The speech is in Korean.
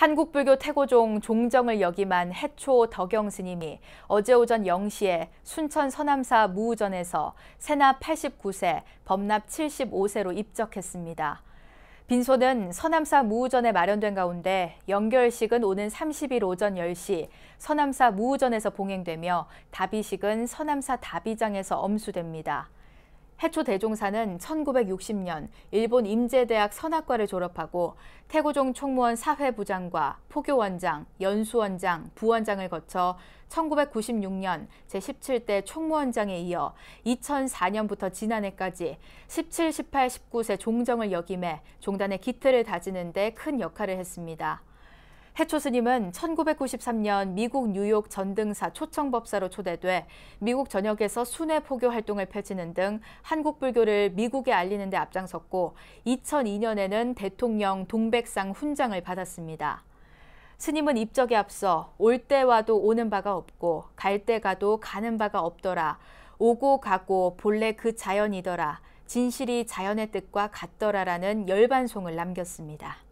한국불교 태고종 종정을 역임한 해초 덕영 스님이 어제 오전 0시에 순천 서남사 무우전에서 세나 89세, 범납 75세로 입적했습니다. 빈소는 서남사 무우전에 마련된 가운데 연결식은 오는 30일 오전 10시 서남사 무우전에서 봉행되며 다비식은 서남사 다비장에서 엄수됩니다. 해초 대종사는 1960년 일본 임제대학 선학과를 졸업하고 태고종 총무원 사회부장과 포교원장, 연수원장, 부원장을 거쳐 1996년 제17대 총무원장에 이어 2004년부터 지난해까지 17, 18, 19세 종정을 역임해 종단의 기틀을 다지는 데 큰 역할을 했습니다. 해초 스님은 1993년 미국 뉴욕 전등사 초청법사로 초대돼 미국 전역에서 순회 포교 활동을 펼치는 등 한국 불교를 미국에 알리는 데 앞장섰고 2002년에는 대통령 동백상 훈장을 받았습니다. 스님은 입적에 앞서 올 때 와도 오는 바가 없고 갈 때 가도 가는 바가 없더라. 오고 가고 본래 그 자연이더라. 진실이 자연의 뜻과 같더라라는 열반송을 남겼습니다.